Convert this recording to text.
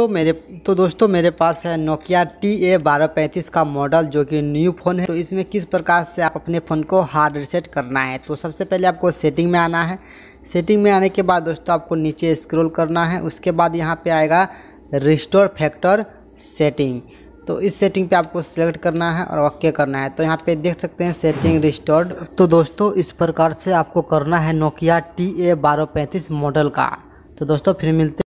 तो मेरे तो दोस्तों मेरे पास है नोकिया टी ए बारह पैंतीस का मॉडल जो कि न्यू फ़ोन है तो इसमें किस प्रकार से आप अपने फ़ोन को हार्ड रिसेट करना है तो सबसे पहले आपको सेटिंग में आना है सेटिंग में आने के बाद दोस्तों आपको नीचे स्क्रॉल करना है उसके बाद यहाँ पे आएगा रिस्टोर फैक्टर सेटिंग तो इस सेटिंग पे आपको सेलेक्ट करना है और ओके करना है तो यहाँ पे देख सकते हैं सेटिंग रिस्टोर्ड तो दोस्तों इस प्रकार से आपको करना है नोकिया टी ए बारह पैंतीस मॉडल का तो दोस्तों फिर मिलते